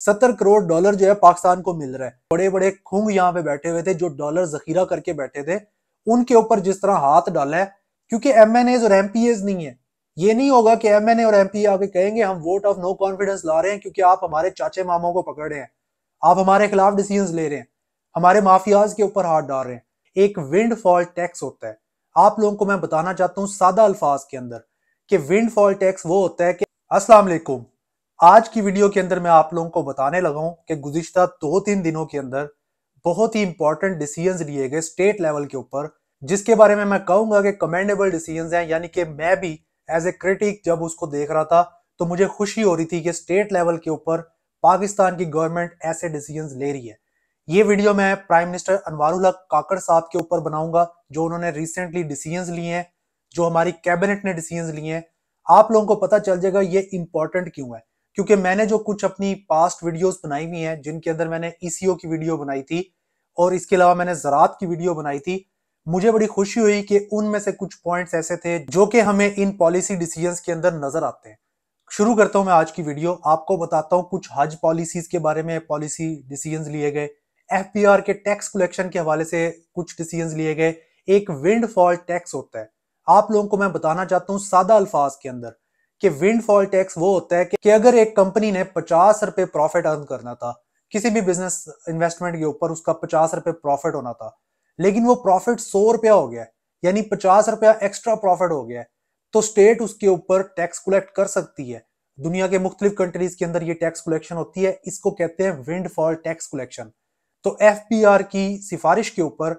सत्तर करोड़ डॉलर जो है पाकिस्तान को मिल रहा है बड़े बड़े खूंग यहाँ पे बैठे हुए थे जो डॉलर जखीरा करके बैठे थे उनके ऊपर जिस तरह हाथ डाला है क्योंकि एम और एम नहीं है ये नहीं होगा कि एम और एम आके कहेंगे हम वोट ऑफ नो कॉन्फिडेंस ला रहे हैं क्योंकि आप हमारे चाचे मामों को पकड़ रहे हैं आप हमारे खिलाफ डिसीजन ले रहे हैं हमारे माफियाज के ऊपर हाथ डाल रहे हैं एक विंडफॉल टैक्स होता है आप लोगों को मैं बताना चाहता हूँ सादा अल्फाज के अंदर कि फॉल टैक्स वो होता है कि असलामेकुम आज की वीडियो के अंदर मैं आप लोगों को बताने लगा हूं कि गुजशत दो तीन दिनों के अंदर बहुत ही इंपॉर्टेंट डिसीजन लिए गए स्टेट लेवल के ऊपर जिसके बारे में मैं कहूंगा कि कमेंडेबल डिसीजन है यानी कि मैं भी एज ए क्रिटिक जब उसको देख रहा था तो मुझे खुशी हो रही थी कि स्टेट लेवल के ऊपर पाकिस्तान की गवर्नमेंट ऐसे डिसीजन ले रही है ये वीडियो मैं प्राइम मिनिस्टर अनवारुल्ला काकड़ साहब के ऊपर बनाऊंगा जो उन्होंने रिसेंटली डिसीजन लिए हैं जो हमारी कैबिनेट ने डिसीजन लिए हैं आप लोगों को पता चल जाएगा ये इंपॉर्टेंट क्यों है क्योंकि मैंने जो कुछ अपनी पास्ट वीडियोस बनाई हुई हैं जिनके अंदर मैंने ईसीओ e की वीडियो बनाई थी और इसके अलावा मैंने ज़रात की वीडियो बनाई थी मुझे बड़ी खुशी हुई कि उनमें से कुछ पॉइंट्स ऐसे थे जो कि हमें इन पॉलिसी डिसीजंस के अंदर नजर आते हैं शुरू करता हूं मैं आज की वीडियो आपको बताता हूं कुछ हज पॉलिसीज के बारे में पॉलिसी डिसीजंस लिए गए एफ के टैक्स कलेक्शन के हवाले से कुछ डिसीजंस लिए गए एक विंडफॉल टैक्स होता है आप लोगों को मैं बताना चाहता हूँ सादा अल्फाज के अंदर कि विंडफॉल टैक्स वो होता है कि, कि अगर एक कंपनी ने पचास रुपए प्रॉफिट अर्न करना था किसी भी बिजनेस इन्वेस्टमेंट के ऊपर उसका पचास रुपए प्रॉफिट होना था लेकिन वो प्रॉफिट सौ रुपया हो गया यानी पचास रुपया एक्स्ट्रा प्रॉफिट हो गया तो स्टेट उसके ऊपर टैक्स कलेक्ट कर सकती है दुनिया के मुख्तलिफ कंट्रीज के अंदर ये टैक्स कलेक्शन होती है इसको कहते हैं विंडफॉल टैक्स कलेक्शन तो एफ की सिफारिश के ऊपर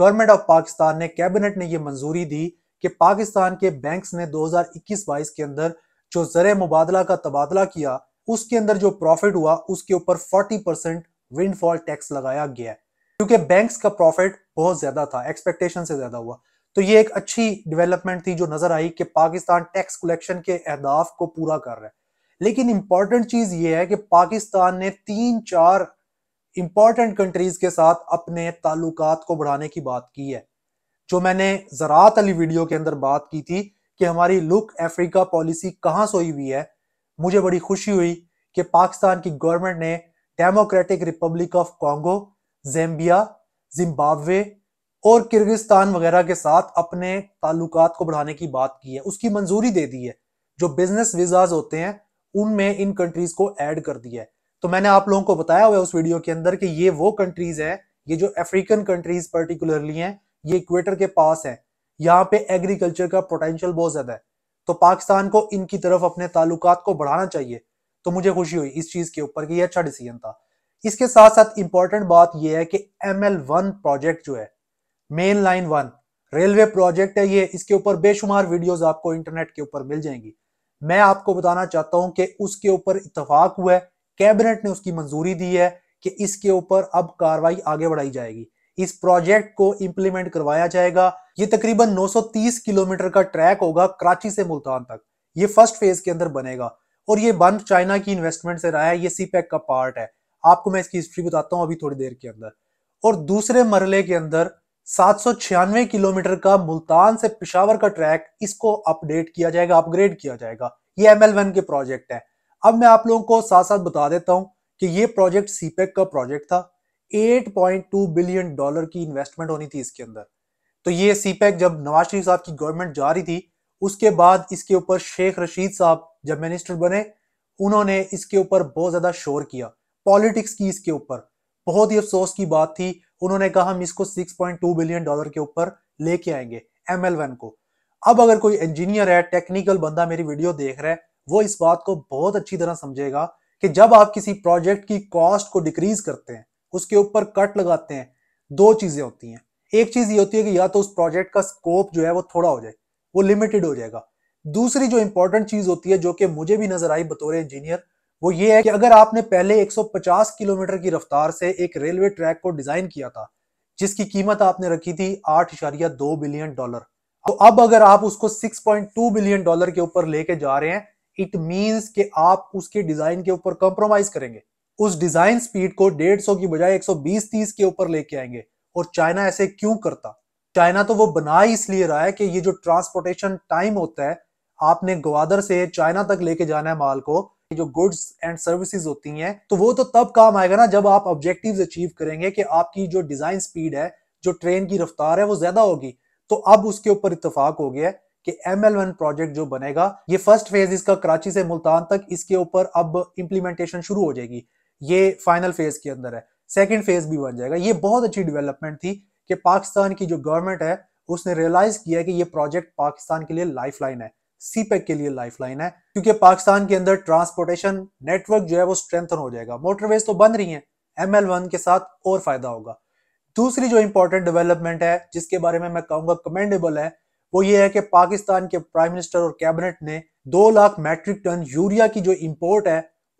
गवर्नमेंट ऑफ पाकिस्तान ने कैबिनेट ने यह मंजूरी दी कि पाकिस्तान के बैंक्स ने 2021-22 के अंदर जो जर मुबादला का तबादला किया उसके अंदर जो प्रॉफिट हुआ उसके ऊपर 40 परसेंट विंडफॉल टैक्स लगाया गया है क्योंकि बैंक्स का प्रॉफिट बहुत ज्यादा था एक्सपेक्टेशन से ज्यादा हुआ तो ये एक अच्छी डेवलपमेंट थी जो नजर आई कि पाकिस्तान टैक्स कलेक्शन के अहदाफ को पूरा कर रहा है लेकिन इंपॉर्टेंट चीज ये है कि पाकिस्तान ने तीन चार इंपॉर्टेंट कंट्रीज के साथ अपने ताल्लुकात को बढ़ाने की बात की है जो मैंने ज़रात अली वीडियो के अंदर बात की थी कि हमारी लुक अफ्रीका पॉलिसी कहाँ सोई हुई है मुझे बड़ी खुशी हुई कि पाकिस्तान की गवर्नमेंट ने Democratic Republic of Congo Zambia Zimbabwe और किर्गिस्तान वगैरह के साथ अपने ताल्लुक को बढ़ाने की बात की है उसकी मंजूरी दे दी है जो बिजनेस वीजाज होते हैं उनमें इन कंट्रीज को ऐड कर दिया है तो मैंने आप लोगों को बताया हुआ है उस वीडियो के अंदर कि ये वो कंट्रीज है ये जो अफ्रीकन कंट्रीज पर्टिकुलरली हैं ये इक्वेटर के पास है यहाँ पे एग्रीकल्चर का पोटेंशियल बहुत ज्यादा है तो पाकिस्तान को इनकी तरफ अपने ताल्लुकात को बढ़ाना चाहिए तो मुझे खुशी हुई इस चीज के ऊपर कि ये अच्छा डिसीजन था इसके साथ साथ इंपॉर्टेंट बात यह है कि एम एल वन प्रोजेक्ट जो है main line one railway project है ये इसके ऊपर बेशुमार वीडियोस आपको इंटरनेट के ऊपर मिल जाएंगी मैं आपको बताना चाहता हूं कि उसके ऊपर इतफाक हुआ है कैबिनेट ने उसकी मंजूरी दी है कि इसके ऊपर अब कार्रवाई आगे बढ़ाई जाएगी इस प्रोजेक्ट को इम्प्लीमेंट करवाया जाएगा ये तकरीबन 930 किलोमीटर का ट्रैक होगा कराची से मुल्तान तक ये फर्स्ट फेज के अंदर बनेगा और ये बंद चाइना की इन्वेस्टमेंट से रहा है ये सी e का पार्ट है आपको मैं इसकी हिस्ट्री बताता हूँ अभी थोड़ी देर के अंदर और दूसरे मरले के अंदर सात किलोमीटर का मुल्तान से पिशावर का ट्रैक इसको अपडेट किया जाएगा अपग्रेड किया जाएगा ये एम एल के प्रोजेक्ट है अब मैं आप लोगों को साथ साथ बता देता हूँ कि ये प्रोजेक्ट सीपेक e का प्रोजेक्ट था 8.2 बिलियन डॉलर की इन्वेस्टमेंट होनी थी इसके अंदर तो ये सीपैक e जब नवाज शरीफ साहब की गवर्नमेंट जा रही थी उसके बाद इसके ऊपर शेख रशीद साहब जब मिनिस्टर बने उन्होंने इसके ऊपर बहुत ज़्यादा शोर किया पॉलिटिक्स की इसके ऊपर बहुत ही अफसोस की बात थी उन्होंने कहा हम इसको 6.2 बिलियन डॉलर के ऊपर लेके आएंगे एम एल वन को अब अगर कोई इंजीनियर है टेक्निकल बंदा मेरी वीडियो देख रहा है वो इस बात को बहुत अच्छी तरह समझेगा कि जब आप किसी प्रोजेक्ट की कॉस्ट को डिक्रीज करते हैं उसके ऊपर कट लगाते हैं दो चीज़ें होती हैं एक चीज़ ये होती है कि या तो उस प्रोजेक्ट का स्कोप जो है वो थोड़ा हो जाए वो लिमिटेड हो जाएगा दूसरी जो इंपॉर्टेंट चीज़ होती है जो कि मुझे भी नज़र आई बतौर इंजीनियर वो ये है कि अगर आपने पहले 150 किलोमीटर की रफ्तार से एक रेलवे ट्रैक को डिज़ाइन किया था जिसकी कीमत आपने रखी थी आठ इशारिया दो बिलियन डॉलर तो अब अगर आप उसको 6.2 बिलियन डॉलर के ऊपर लेके जा रहे हैं इट मींस कि आप उसके डिजाइन के ऊपर कॉम्प्रोमाइज करेंगे उस डिजाइन स्पीड को 150 की बजाय 120-30 के ऊपर लेके आएंगे और चाइना ऐसे क्यों करता चाइना तो वो बना इसलिए रहा है कि ये जो ट्रांसपोर्टेशन टाइम होता है आपने ग्वादर से चाइना तक लेके जाना है माल को जो गुड्स एंड सर्विसेज होती हैं तो वो तो तब काम आएगा ना जब आप ऑब्जेक्टिव्स अचीव करेंगे कि आपकी जो डिजाइन स्पीड है जो ट्रेन की रफ्तार है वो ज्यादा होगी तो अब उसके ऊपर इतफाक हो गया कि एम एल वन प्रोजेक्ट जो बनेगा ये फर्स्ट फेज इसका कराची से मुल्तान तक इसके ऊपर अब इम्प्लीमेंटेशन शुरू हो जाएगी ये फाइनल फेज के अंदर है सेकेंड फेज भी बन जाएगा ये बहुत अच्छी डेवलपमेंट थी कि पाकिस्तान की जो गवर्नमेंट है उसने रियलाइज किया कि ये प्रोजेक्ट पाकिस्तान के लिए लाइफ लाइन है सीपेक e के लिए लाइफ लाइन है क्योंकि पाकिस्तान के अंदर ट्रांसपोर्टेशन नेटवर्क जो है वो स्ट्रेंथन हो जाएगा मोटरवेज तो बन रही है एम के साथ और फायदा होगा दूसरी जो इंपॉर्टेंट डेवलपमेंट है जिसके बारे में मैं कहूंगा कमेंडेबल है वो ये है कि पाकिस्तान के प्राइम मिनिस्टर और कैबिनेट ने दो लाख मैट्रिक टन यूरिया की जो इंपोर्ट है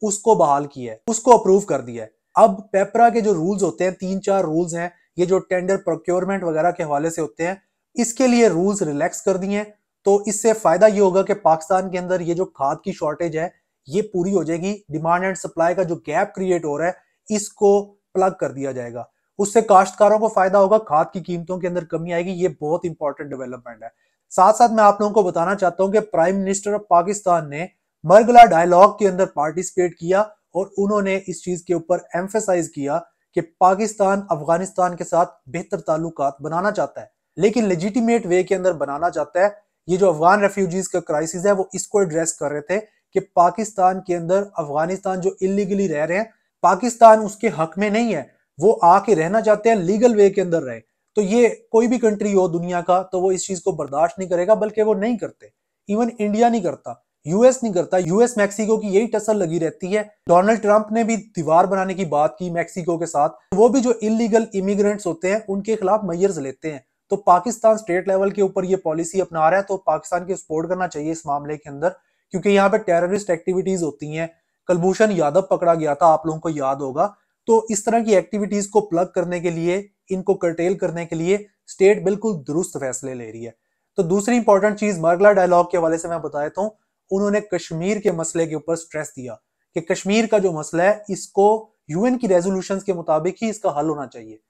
उसको बहाल किया है उसको अप्रूव कर दिया है अब पेपरा के जो रूल्स होते हैं तीन चार रूल्स हैं ये जो टेंडर प्रोक्योरमेंट वगैरह के हवाले से होते हैं इसके लिए रूल्स रिलैक्स कर दिए हैं तो इससे फायदा ये होगा कि पाकिस्तान के अंदर ये जो खाद की शॉर्टेज है ये पूरी हो जाएगी डिमांड एंड सप्लाई का जो गैप क्रिएट हो रहा है इसको प्लग कर दिया जाएगा उससे काश्तकारों को फायदा होगा खाद की कीमतों के अंदर कमी आएगी ये बहुत इंपॉर्टेंट डेवलपमेंट है साथ साथ मैं आप लोगों को बताना चाहता हूं कि प्राइम मिनिस्टर ऑफ पाकिस्तान ने मरगला डायलॉग के अंदर पार्टिसिपेट किया और उन्होंने इस चीज के ऊपर एम्फेसाइज किया कि पाकिस्तान अफगानिस्तान के साथ बेहतर ताल्लुक बनाना चाहता है लेकिन लेजिटिमेट वे के अंदर बनाना चाहता है ये जो अफगान रेफ्यूजीज का क्राइसिस है वो इसको एड्रेस कर रहे थे कि पाकिस्तान के अंदर अफगानिस्तान जो इलीगली रह रहे हैं पाकिस्तान उसके हक में नहीं है वो आके रहना चाहते हैं लीगल वे के अंदर रहे तो ये कोई भी कंट्री हो दुनिया का तो वो इस चीज को बर्दाश्त नहीं करेगा बल्कि वो नहीं करते इवन इंडिया नहीं करता यूएस नहीं करता यूएस मैक्सिको की यही टसल लगी रहती है डोनाल्ड ट्रंप ने भी दीवार बनाने की बात की मैक्सिको के साथ वो भी जो इलीगल इमिग्रेंट्स होते हैं उनके खिलाफ मैयर्स लेते हैं तो पाकिस्तान स्टेट लेवल के ऊपर ये पॉलिसी अपना रहा है तो पाकिस्तान की सपोर्ट करना चाहिए इस मामले के अंदर क्योंकि यहाँ पे टेररिस्ट एक्टिविटीज होती हैं कलभूषण यादव पकड़ा गया था आप लोगों को याद होगा तो इस तरह की एक्टिविटीज को प्लग करने के लिए इनको कर्टेल करने के लिए स्टेट बिल्कुल दुरुस्त फैसले ले रही है तो दूसरी इंपॉर्टेंट चीज मरगला डायलॉग के हवाले से मैं बताया था उन्होंने कश्मीर के मसले के ऊपर स्ट्रेस दिया कि कश्मीर का जो मसला है इसको यूएन की रेजोल्यूशन के मुताबिक ही इसका हल होना चाहिए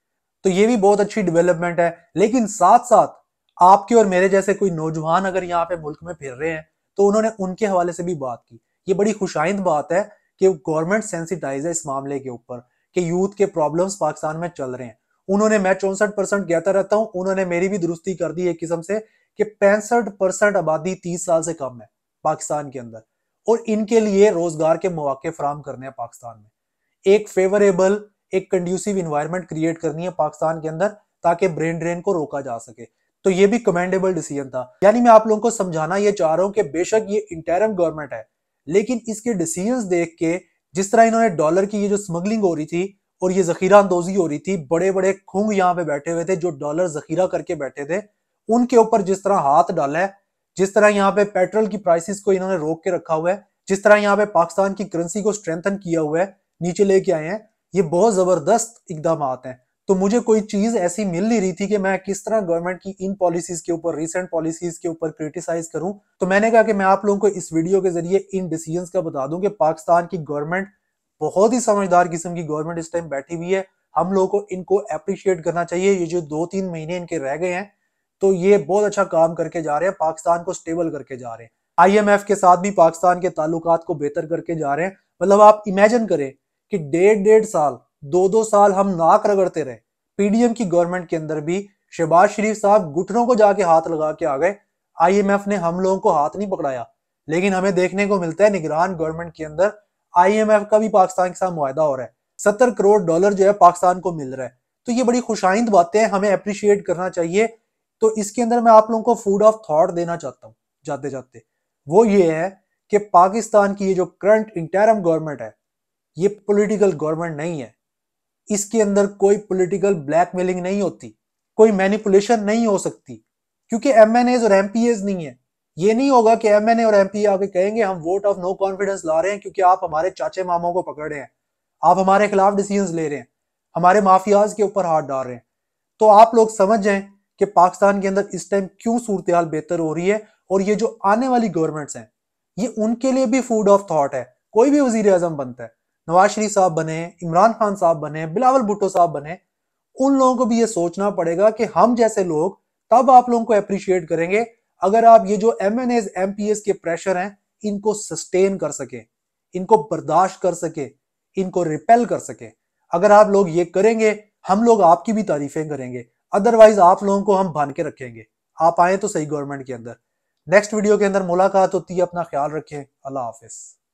तो ये भी बहुत अच्छी डेवलपमेंट है लेकिन साथ साथ आपके और मेरे जैसे कोई नौजवान अगर यहाँ पे मुल्क में फिर रहे हैं तो उन्होंने उनके हवाले से भी बात की ये बड़ी खुशाइंद बात है कि गवर्नमेंट सेंसिटाइज है इस मामले के ऊपर कि यूथ के प्रॉब्लम्स पाकिस्तान में चल रहे हैं उन्होंने मैं चौंसठ परसेंट कहता रहता हूं उन्होंने मेरी भी दुरुस्ती कर दी एक किस्म से कि पैंसठ परसेंट आबादी तीस साल से कम है पाकिस्तान के अंदर और इनके लिए रोजगार के मौके फ्राहम करने हैं पाकिस्तान में एक फेवरेबल एक कंड्यूसिव इन्वायरमेंट क्रिएट करनी है पाकिस्तान के अंदर ताकि ब्रेन ड्रेन को रोका जा सके तो ये भी कमेंडेबल डिसीजन था यानी मैं आप लोगों को समझाना ये चाह रहा हूं कि बेशक ये इंटरम गवर्नमेंट है लेकिन इसके डिसीजन देख के जिस तरह इन्होंने डॉलर की ये जो स्मगलिंग हो रही थी और ये जखीरा अंदोजी हो रही थी बड़े बड़े खुंग यहाँ पे बैठे हुए थे जो डॉलर जखीरा करके बैठे थे उनके ऊपर जिस तरह हाथ डाला है जिस तरह यहाँ पे पेट्रोल की प्राइसेस को इन्होंने रोक के रखा हुआ है जिस तरह यहाँ पे पाकिस्तान की करेंसी को स्ट्रेंथन किया हुआ है नीचे लेके आए हैं ये बहुत जबरदस्त इकदाम हैं तो मुझे कोई चीज ऐसी मिल नहीं रही थी कि मैं किस तरह गवर्नमेंट की इन पॉलिसीज के ऊपर रिसेंट पॉलिसीज के ऊपर क्रिटिसाइज करूं तो मैंने कहा कि मैं आप लोगों को इस वीडियो के जरिए इन डिसीजंस का बता दूं कि पाकिस्तान की गवर्नमेंट बहुत ही समझदार किस्म की गवर्नमेंट इस टाइम बैठी हुई है हम लोगों को इनको अप्रिशिएट करना चाहिए ये जो दो तीन महीने इनके रह गए हैं तो ये बहुत अच्छा काम करके जा रहे हैं पाकिस्तान को स्टेबल करके जा रहे हैं आईएमएफ के साथ भी पाकिस्तान के ताल्लुकात को बेहतर करके जा रहे हैं मतलब आप इमेजिन करें कि डेढ़ डेढ़ साल दो दो साल हम नाक रगड़ते रहे पीडीएम की गवर्नमेंट के अंदर भी शहबाज शरीफ साहब घुटनों को जाके हाथ लगा के आ गए आईएमएफ ने हम लोगों को हाथ नहीं पकड़ाया लेकिन हमें देखने को मिलता है निगरान गवर्नमेंट के अंदर आईएमएफ का भी पाकिस्तान के साथ मुआदा हो रहा है सत्तर करोड़ डॉलर जो है पाकिस्तान को मिल रहा है तो ये बड़ी खुशाइंद बातें हैं हमें अप्रिशिएट करना चाहिए तो इसके अंदर मैं आप लोगों को फूड ऑफ थॉट देना चाहता हूँ जाते जाते वो ये है कि पाकिस्तान की ये जो करंट इंटरम गवर्नमेंट है ये पॉलिटिकल गवर्नमेंट नहीं है इसके अंदर कोई पॉलिटिकल ब्लैकमेलिंग नहीं होती कोई मैनिपुलेशन नहीं हो सकती क्योंकि एम और एम नहीं है ये नहीं होगा कि एम और एम आके कहेंगे हम वोट ऑफ नो कॉन्फिडेंस ला रहे हैं क्योंकि आप हमारे चाचे मामों को पकड़ रहे हैं आप हमारे खिलाफ डिसीजन ले रहे हैं हमारे माफियाज के ऊपर हाथ डाल रहे हैं तो आप लोग समझ जाए कि पाकिस्तान के अंदर इस टाइम क्यों सूरत हाल बेहतर हो रही है और ये जो आने वाली गवर्नमेंट्स हैं ये उनके लिए भी फूड ऑफ थॉट है कोई भी वजीर अजम बनता है नवाज शरीफ साहब बने इमरान खान साहब बने बिलावल भुट्टो साहब बने उन लोगों को भी ये सोचना पड़ेगा कि हम जैसे लोग तब आप लोगों को अप्रिशिएट करेंगे अगर आप ये जो M N A's M P S के प्रेशर हैं इनको सस्टेन कर सके इनको बर्दाश्त कर सके इनको रिपेल कर सके अगर आप लोग ये करेंगे हम लोग आपकी भी तारीफें करेंगे अदरवाइज आप लोगों को हम बन के रखेंगे आप आए तो सही गवर्नमेंट के अंदर नेक्स्ट वीडियो के अंदर मुलाकात होती है अपना ख्याल रखें अल्लाह हाफिज़